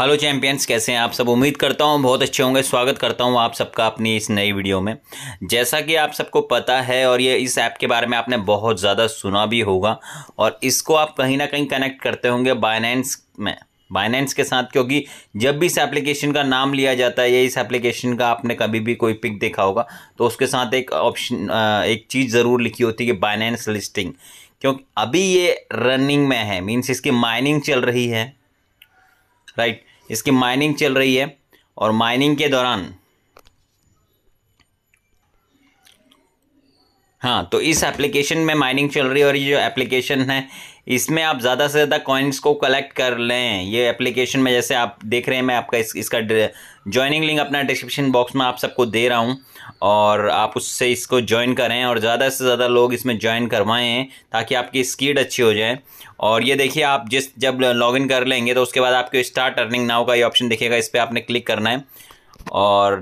hello champions कैसे हैं आप सब उम्मीद करता हूं बहुत अच्छे होंगे स्वागत करता हूं आप सबका अपनी इस नई वीडियो में जैसा कि आप सबको पता है और ये इस ऐप के बारे में आपने बहुत ज़्यादा सुना भी होगा और इसको आप कहीं ना कहीं कनेक्ट करते होंगे बाइनेंस में बाइनेंस के साथ क्योंकि जब भी इस एप्लीकेशन का नाम लिया जाता है या इस एप्लीकेशन का आपने कभी भी कोई पिक देखा होगा तो उसके साथ एक ऑप्शन एक चीज़ ज़रूर लिखी होती है कि बाइनेंस लिस्टिंग क्योंकि अभी ये रनिंग में है मीन्स इसकी माइनिंग चल रही है राइट इसकी माइनिंग चल रही है और माइनिंग के दौरान हाँ तो इस एप्लीकेशन में माइनिंग चल रही है और ये जो एप्लीकेशन है इसमें आप ज़्यादा से ज़्यादा कॉइन्स को कलेक्ट कर लें ये एप्लीकेशन में जैसे आप देख रहे हैं मैं आपका इस, इसका ज्वाइनिंग लिंक अपना डिस्क्रिप्शन बॉक्स में आप सबको दे रहा हूँ और आप उससे इसको ज्वाइन करें और ज़्यादा से ज़्यादा लोग इसमें ज्वाइन करवाएँ ताकि आपकी स्कीड अच्छी हो जाए और ये देखिए आप जिस जब लॉगिन कर लेंगे तो उसके बाद आपके स्टार्ट अर्निंग नाव का ये ऑप्शन दिखेगा इस पर आपने क्लिक करना है और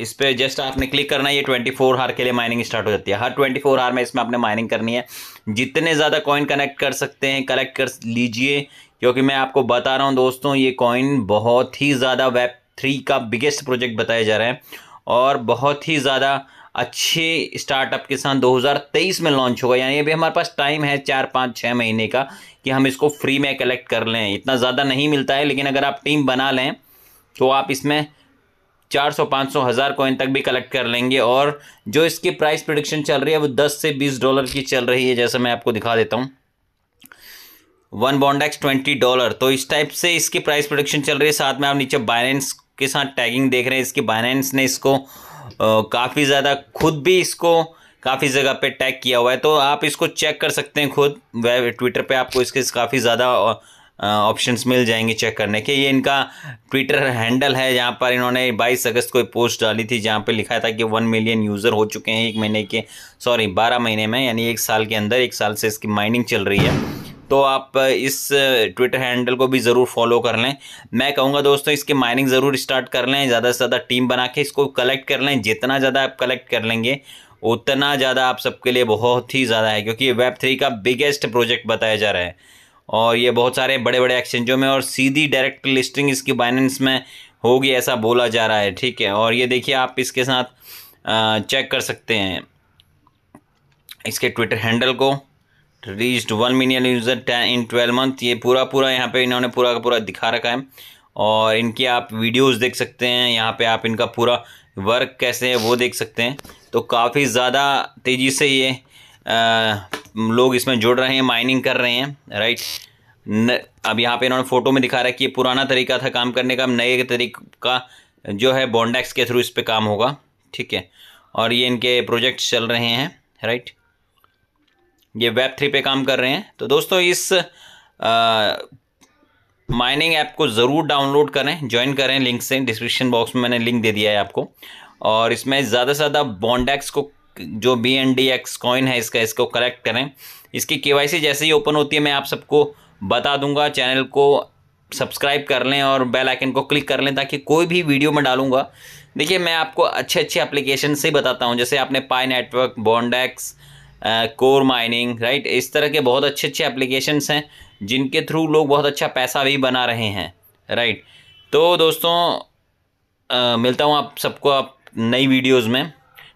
इस पर जस्ट आपने क्लिक करना है ये ट्वेंटी फोर हार के लिए माइनिंग स्टार्ट हो जाती है हर ट्वेंटी फोर हार में इसमें आपने माइनिंग करनी है जितने ज़्यादा कॉइन कनेक्ट कर सकते हैं कलेक्ट कर लीजिए क्योंकि मैं आपको बता रहा हूँ दोस्तों ये कॉइन बहुत ही ज़्यादा वेब थ्री का बिगेस्ट प्रोजेक्ट बताया जा रहा है और बहुत ही ज़्यादा अच्छे स्टार्टअप के साथ 2023 में लॉन्च होगा यानी अभी हमारे पास टाइम है चार पाँच छः महीने का कि हम इसको फ्री में कलेक्ट कर लें इतना ज़्यादा नहीं मिलता है लेकिन अगर आप टीम बना लें तो आप इसमें चार सौ पाँच सौ हज़ार कोइन तक भी कलेक्ट कर लेंगे और जो इसकी प्राइस प्रोडिक्शन चल रही है वो दस से बीस डॉलर की चल रही है जैसे मैं आपको दिखा देता हूँ one bond x twenty dollar तो इस टाइप से इसकी प्राइस प्रोडिक्शन चल रही है साथ में आप नीचे बाइनेंस के साथ टैगिंग देख रहे हैं इसकी बाइनेंस ने इसको काफ़ी ज़्यादा खुद भी इसको काफ़ी जगह पे टैग किया हुआ है तो आप इसको चेक कर सकते हैं खुद ट्विटर पे आपको इसके काफ़ी ज़्यादा ऑप्शंस मिल जाएंगे चेक करने के ये इनका ट्विटर हैंडल है जहाँ पर इन्होंने 22 अगस्त को पोस्ट डाली थी जहाँ पे लिखा था कि वन मिलियन यूज़र हो चुके हैं एक महीने के सॉरी बारह महीने में यानी एक साल के अंदर एक साल से इसकी माइनिंग चल रही है तो आप इस ट्विटर हैंडल को भी ज़रूर फॉलो कर लें मैं कहूँगा दोस्तों इसकी माइनिंग ज़रूर स्टार्ट कर लें ज़्यादा से ज़्यादा टीम बना के इसको कलेक्ट कर लें जितना ज़्यादा आप कलेक्ट कर लेंगे उतना ज़्यादा आप सबके लिए बहुत ही ज़्यादा है क्योंकि वेब थ्री का बिगेस्ट प्रोजेक्ट बताया जा रहा है और ये बहुत सारे बड़े बड़े एक्सचेंजों में और सीधी डायरेक्ट लिस्टिंग इसकी बाइनेंस में होगी ऐसा बोला जा रहा है ठीक है और ये देखिए आप इसके साथ चेक कर सकते हैं इसके ट्विटर हैंडल को reached one million user in twelve month ये पूरा पूरा यहाँ पे इन्होंने पूरा का पूरा दिखा रखा है और इनकी आप वीडियोस देख सकते हैं यहाँ पे आप इनका पूरा वर्क कैसे है वो देख सकते हैं तो काफ़ी ज़्यादा तेज़ी से ये लोग इसमें जुड़ रहे हैं माइनिंग कर रहे हैं राइट न, अब यहाँ पे इन्होंने फोटो में दिखा रहा है कि ये पुराना तरीका था काम करने का नए तरीका जो है बॉन्डेक्स के थ्रू इस पर काम होगा ठीक है और ये इनके प्रोजेक्ट चल रहे हैं राइट ये वेब थ्री पे काम कर रहे हैं तो दोस्तों इस माइनिंग ऐप को ज़रूर डाउनलोड करें ज्वाइन करें लिंक से डिस्क्रिप्शन बॉक्स में मैंने लिंक दे दिया है आपको और इसमें ज़्यादा से ज़्यादा बॉन्डेक्स को जो B N D X coin है इसका इसको कलेक्ट करें इसकी सी जैसे ही ओपन होती है मैं आप सबको बता दूंगा चैनल को सब्सक्राइब कर लें और बेल आइकन को क्लिक कर लें ताकि कोई भी वीडियो में डालूंगा देखिए मैं आपको अच्छे अच्छे एप्लीकेशन से ही बताता हूँ जैसे आपने Pi network Bondex core mining right इस तरह के बहुत अच्छे अच्छे एप्लीकेशंस हैं जिनके थ्रू लोग बहुत अच्छा पैसा भी बना रहे हैं राइट तो दोस्तों आ, मिलता हूँ आप सबको आप नई वीडियोज़ में